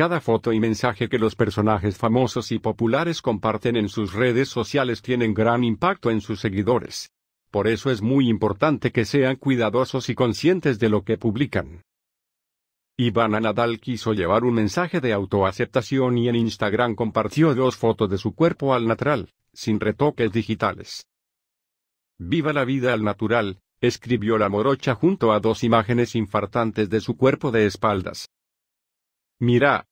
Cada foto y mensaje que los personajes famosos y populares comparten en sus redes sociales tienen gran impacto en sus seguidores. Por eso es muy importante que sean cuidadosos y conscientes de lo que publican. Ivana Nadal quiso llevar un mensaje de autoaceptación y en Instagram compartió dos fotos de su cuerpo al natural, sin retoques digitales. Viva la vida al natural, escribió la morocha junto a dos imágenes infartantes de su cuerpo de espaldas. Mira,